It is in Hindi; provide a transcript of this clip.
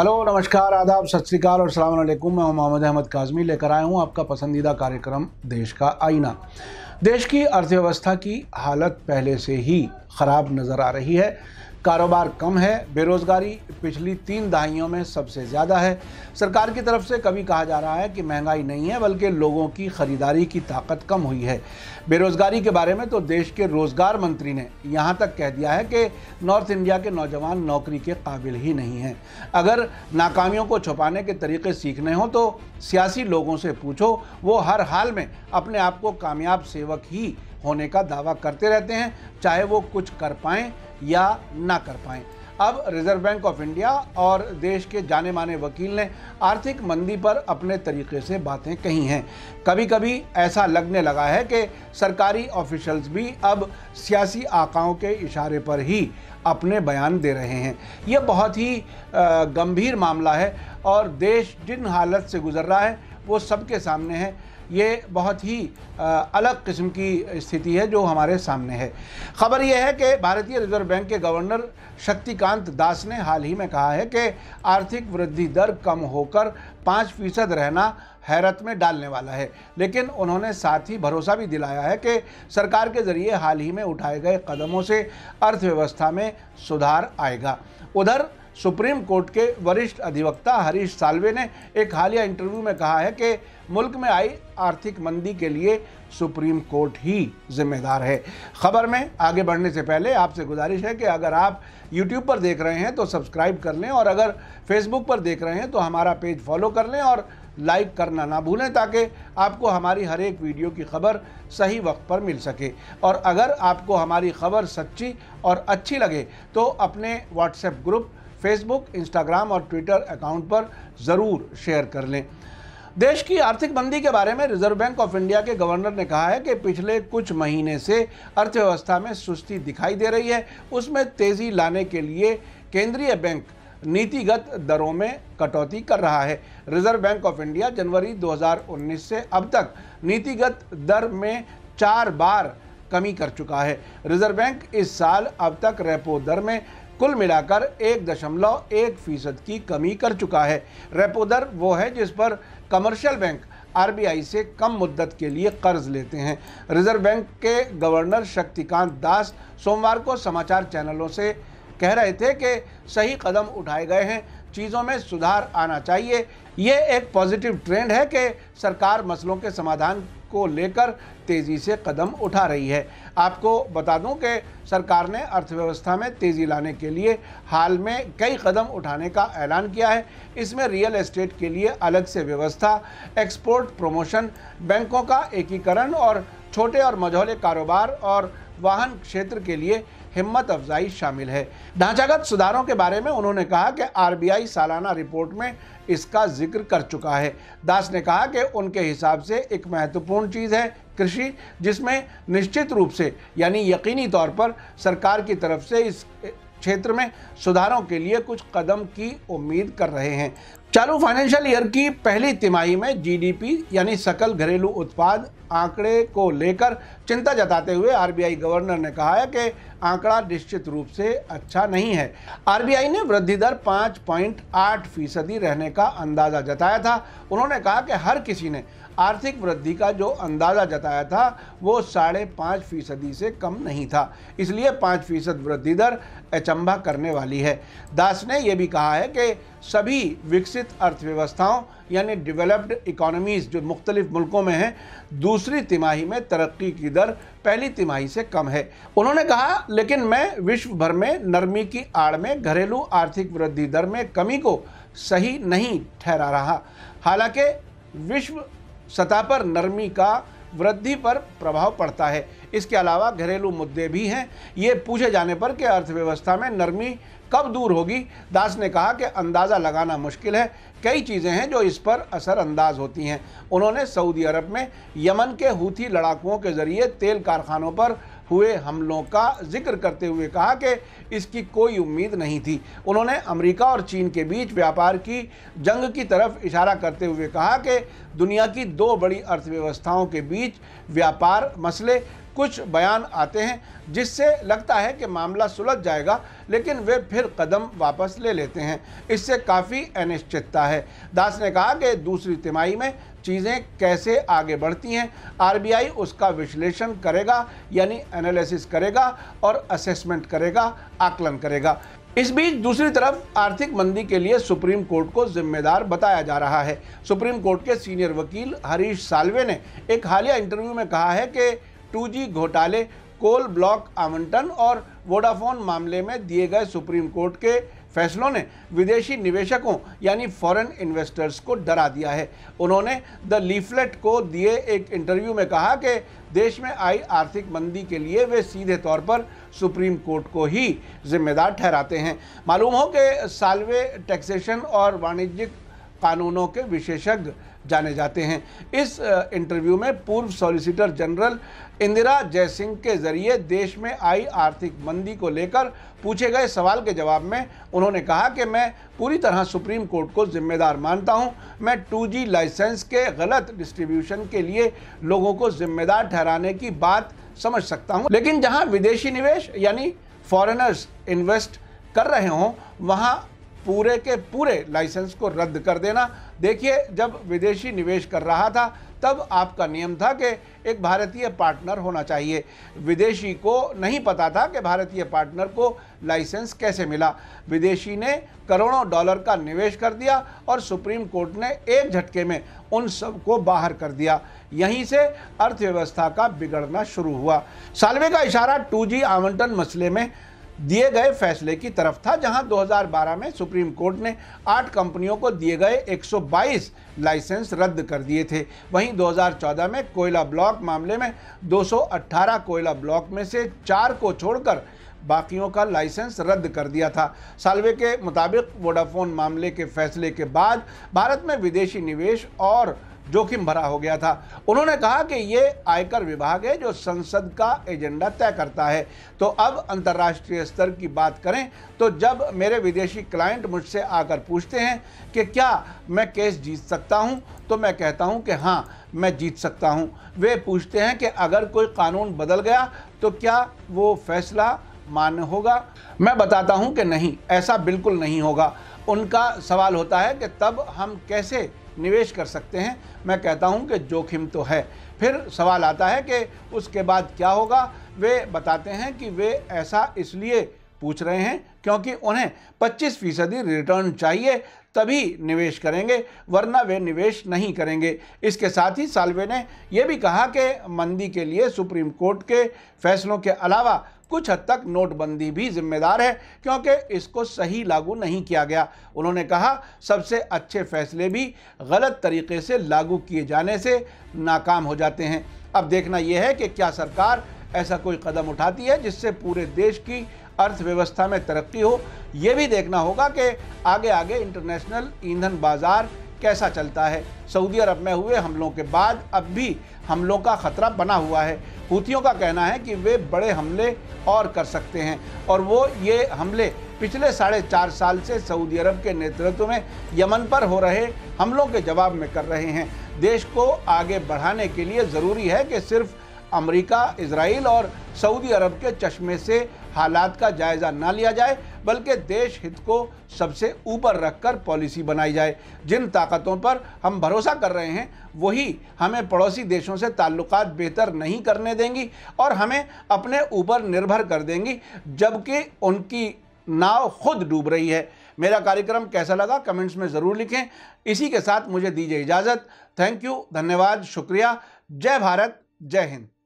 हेलो नमस्कार आदाब सत श्रीकाल और सलाम अलैकुम मैं मोहम्मद अहमद काजमी लेकर आया हूँ आपका पसंदीदा कार्यक्रम देश का आईना देश की अर्थव्यवस्था की हालत पहले से ही ख़राब नज़र आ रही है कारोबार कम है बेरोजगारी पिछली तीन दहाइयों में सबसे ज़्यादा है सरकार की तरफ से कभी कहा जा रहा है कि महंगाई नहीं है बल्कि लोगों की खरीदारी की ताकत कम हुई है बेरोजगारी के बारे में तो देश के रोज़गार मंत्री ने यहाँ तक कह दिया है कि नॉर्थ इंडिया के नौजवान नौकरी के काबिल ही नहीं हैं अगर नाकामियों को छुपाने के तरीके सीखने हों तो सियासी लोगों से पूछो वो हर हाल में अपने आप को कामयाब सेवक ही होने का दावा करते रहते हैं चाहे वो कुछ कर पाएँ या ना कर पाएँ अब रिजर्व बैंक ऑफ इंडिया और देश के जाने माने वकील ने आर्थिक मंदी पर अपने तरीके से बातें कही हैं कभी कभी ऐसा लगने लगा है कि सरकारी ऑफिशल्स भी अब सियासी आकाओं के इशारे पर ही अपने बयान दे रहे हैं ये बहुत ही गंभीर मामला है और देश जिन हालत से गुजर रहा है वो सबके सामने है ये बहुत ही अलग किस्म की स्थिति है जो हमारे सामने है खबर यह है कि भारतीय रिजर्व बैंक के गवर्नर शक्तिकांत दास ने हाल ही में कहा है कि आर्थिक वृद्धि दर कम होकर पाँच फीसद रहना हैरत में डालने वाला है लेकिन उन्होंने साथ ही भरोसा भी दिलाया है कि सरकार के जरिए हाल ही में उठाए गए कदमों से अर्थव्यवस्था में सुधार आएगा उधर सुप्रीम कोर्ट के वरिष्ठ अधिवक्ता हरीश सालवे ने एक हालिया इंटरव्यू में कहा है कि मुल्क में आई आर्थिक मंदी के लिए सुप्रीम कोर्ट ही जिम्मेदार है खबर में आगे बढ़ने से पहले आपसे गुजारिश है कि अगर आप YouTube पर देख रहे हैं तो सब्सक्राइब कर लें और अगर Facebook पर देख रहे हैं तो हमारा पेज फॉलो कर लें और लाइक करना ना भूलें ताकि आपको हमारी हर एक वीडियो की खबर सही वक्त पर मिल सके और अगर आपको हमारी खबर सच्ची और अच्छी लगे तो अपने व्हाट्सएप ग्रुप फेसबुक इंस्टाग्राम और ट्विटर अकाउंट पर ज़रूर शेयर कर लें देश की आर्थिक मंदी के बारे में रिजर्व बैंक ऑफ इंडिया के गवर्नर ने कहा है कि पिछले कुछ महीने से अर्थव्यवस्था में सुस्ती दिखाई दे रही है उसमें तेज़ी लाने के लिए केंद्रीय बैंक नीतिगत दरों में कटौती कर रहा है रिजर्व बैंक ऑफ इंडिया जनवरी 2019 से अब तक नीतिगत दर में चार बार कमी कर चुका है रिजर्व बैंक इस साल अब तक रेपो दर में कुल मिलाकर एक दशमलव एक फीसद की कमी कर चुका है रेपो दर वो है जिस पर कमर्शियल बैंक आरबीआई से कम मुद्दत के लिए कर्ज लेते हैं रिजर्व बैंक के गवर्नर शक्तिकांत दास सोमवार को समाचार चैनलों से कह रहे थे कि सही कदम उठाए गए हैं चीज़ों में सुधार आना चाहिए ये एक पॉजिटिव ट्रेंड है कि सरकार मसलों के समाधान को लेकर तेज़ी से कदम उठा रही है आपको बता दूं कि सरकार ने अर्थव्यवस्था में तेज़ी लाने के लिए हाल में कई कदम उठाने का ऐलान किया है इसमें रियल एस्टेट के लिए अलग से व्यवस्था एक्सपोर्ट प्रमोशन बैंकों का एकीकरण और छोटे और मझौले कारोबार और वाहन क्षेत्र के लिए हिम्मत अफजाई शामिल है ढांचागत सुधारों के बारे में उन्होंने कहा कि आरबीआई सालाना रिपोर्ट में इसका जिक्र कर चुका है दास ने कहा कि उनके हिसाब से एक महत्वपूर्ण चीज़ है कृषि जिसमें निश्चित रूप से यानी यकीनी तौर पर सरकार की तरफ से इस क्षेत्र में सुधारों के लिए कुछ कदम की उम्मीद कर रहे हैं चालू फाइनेंशियल ईयर की पहली तिमाही में जीडीपी यानी सकल घरेलू उत्पाद आंकड़े को लेकर चिंता जताते हुए आरबीआई गवर्नर ने कहा है कि आंकड़ा निश्चित रूप से अच्छा नहीं है आरबीआई ने वृद्धि दर 5.8 फीसदी रहने का अंदाज़ा जताया था उन्होंने कहा कि हर किसी ने आर्थिक वृद्धि का जो अंदाज़ा जताया था वो साढ़े पाँच फीसदी से कम नहीं था इसलिए पाँच फीसद वृद्धि दर अचंभा करने वाली है दास ने यह भी कहा है कि सभी विकसित अर्थव्यवस्थाओं यानी डेवलप्ड इकोनॉमीज़ जो मुख्तलिफ मुल्कों में हैं दूसरी तिमाही में तरक्की की दर दर पहली तिमाही से कम है उन्होंने कहा लेकिन मैं विश्व भर में नरमी की आड़ में घरेलू आर्थिक वृद्धि दर में कमी को सही नहीं ठहरा रहा हालांकि विश्व सतह पर नरमी का वृद्धि पर प्रभाव पड़ता है इसके अलावा घरेलू मुद्दे भी हैं ये पूछे जाने पर कि अर्थव्यवस्था में नरमी कब दूर होगी दास ने कहा कि अंदाज़ा लगाना मुश्किल है कई चीज़ें हैं जो इस पर असरअंदाज होती हैं उन्होंने सऊदी अरब में यमन के हूथी लड़ाकुओं के ज़रिए तेल कारखानों पर हुए हमलों का जिक्र करते हुए कहा कि इसकी कोई उम्मीद नहीं थी उन्होंने अमेरिका और चीन के बीच व्यापार की जंग की तरफ इशारा करते हुए कहा कि दुनिया की दो बड़ी अर्थव्यवस्थाओं के बीच व्यापार मसले कुछ बयान आते हैं जिससे लगता है कि मामला सुलझ जाएगा लेकिन वे फिर कदम वापस ले लेते हैं इससे काफ़ी अनिश्चितता है दास ने कहा कि दूसरी तिमाही में चीज़ें कैसे आगे बढ़ती हैं आरबीआई उसका विश्लेषण करेगा यानी एनालिसिस करेगा और असेसमेंट करेगा आकलन करेगा इस बीच दूसरी तरफ आर्थिक मंदी के लिए सुप्रीम कोर्ट को जिम्मेदार बताया जा रहा है सुप्रीम कोर्ट के सीनियर वकील हरीश सालवे ने एक हालिया इंटरव्यू में कहा है कि 2G घोटाले कोल ब्लॉक आवंटन और वोडाफोन मामले में दिए गए सुप्रीम कोर्ट के फैसलों ने विदेशी निवेशकों यानी फॉरेन इन्वेस्टर्स को डरा दिया है उन्होंने द लीफलेट को दिए एक इंटरव्यू में कहा कि देश में आई आर्थिक मंदी के लिए वे सीधे तौर पर सुप्रीम कोर्ट को ही जिम्मेदार ठहराते हैं मालूम हो कि सालवे टैक्सेशन और वाणिज्यिक कानूनों के विशेषज्ञ जाने जाते हैं इस इंटरव्यू में पूर्व सॉलिसिटर जनरल इंदिरा जयसिंह के जरिए देश में आई आर्थिक मंदी को लेकर पूछे गए सवाल के जवाब में उन्होंने कहा कि मैं पूरी तरह सुप्रीम कोर्ट को जिम्मेदार मानता हूं मैं 2G लाइसेंस के गलत डिस्ट्रीब्यूशन के लिए लोगों को जिम्मेदार ठहराने की बात समझ सकता हूँ लेकिन जहाँ विदेशी निवेश यानी फॉरनर्स इन्वेस्ट कर रहे हों वहाँ पूरे के पूरे लाइसेंस को रद्द कर देना देखिए जब विदेशी निवेश कर रहा था तब आपका नियम था कि एक भारतीय पार्टनर होना चाहिए विदेशी को नहीं पता था कि भारतीय पार्टनर को लाइसेंस कैसे मिला विदेशी ने करोड़ों डॉलर का निवेश कर दिया और सुप्रीम कोर्ट ने एक झटके में उन सबको बाहर कर दिया यहीं से अर्थव्यवस्था का बिगड़ना शुरू हुआ सालवे का इशारा टू आवंटन मसले में दिए गए फैसले की तरफ था जहां 2012 में सुप्रीम कोर्ट ने आठ कंपनियों को दिए गए 122 लाइसेंस रद्द कर दिए थे वहीं 2014 में कोयला ब्लॉक मामले में 218 कोयला ब्लॉक में से चार को छोड़कर बाकियों का लाइसेंस रद्द कर दिया था सालवे के मुताबिक वोडाफोन मामले के फैसले के बाद भारत में विदेशी निवेश और जोखिम भरा हो गया था उन्होंने कहा कि ये आयकर विभाग है जो संसद का एजेंडा तय करता है तो अब अंतर्राष्ट्रीय स्तर की बात करें तो जब मेरे विदेशी क्लाइंट मुझसे आकर पूछते हैं कि क्या मैं केस जीत सकता हूँ तो मैं कहता हूँ कि हाँ मैं जीत सकता हूँ वे पूछते हैं कि अगर कोई कानून बदल गया तो क्या वो फैसला मान्य होगा मैं बताता हूँ कि नहीं ऐसा बिल्कुल नहीं होगा उनका सवाल होता है कि तब हम कैसे निवेश कर सकते हैं मैं कहता हूं कि जोखिम तो है फिर सवाल आता है कि उसके बाद क्या होगा वे बताते हैं कि वे ऐसा इसलिए पूछ रहे हैं क्योंकि उन्हें 25 फीसदी रिटर्न चाहिए तभी निवेश करेंगे वरना वे निवेश नहीं करेंगे इसके साथ ही सालवे ने यह भी कहा कि मंदी के लिए सुप्रीम कोर्ट के फैसलों के अलावा कुछ हद तक नोटबंदी भी जिम्मेदार है क्योंकि इसको सही लागू नहीं किया गया उन्होंने कहा सबसे अच्छे फैसले भी गलत तरीके से लागू किए जाने से नाकाम हो जाते हैं अब देखना यह है कि क्या सरकार ऐसा कोई कदम उठाती है जिससे पूरे देश की अर्थव्यवस्था में तरक्की हो यह भी देखना होगा कि आगे आगे इंटरनेशनल ईंधन बाज़ार कैसा चलता है सऊदी अरब में हुए हमलों के बाद अब भी हमलों का खतरा बना हुआ है हूतियों का कहना है कि वे बड़े हमले और कर सकते हैं और वो ये हमले पिछले साढ़े चार साल से सऊदी अरब के नेतृत्व में यमन पर हो रहे हमलों के जवाब में कर रहे हैं देश को आगे बढ़ाने के लिए ज़रूरी है कि सिर्फ अमेरिका इसराइल और सऊदी अरब के चश्मे से हालात का जायज़ा ना लिया जाए बल्कि देश हित को सबसे ऊपर रखकर पॉलिसी बनाई जाए जिन ताकतों पर हम भरोसा कर रहे हैं वही हमें पड़ोसी देशों से ताल्लुक बेहतर नहीं करने देंगी और हमें अपने ऊपर निर्भर कर देंगी जबकि उनकी नाव खुद डूब रही है मेरा कार्यक्रम कैसा लगा कमेंट्स में ज़रूर लिखें इसी के साथ मुझे दीजिए इजाज़त थैंक यू धन्यवाद शुक्रिया जय भारत जय हिंद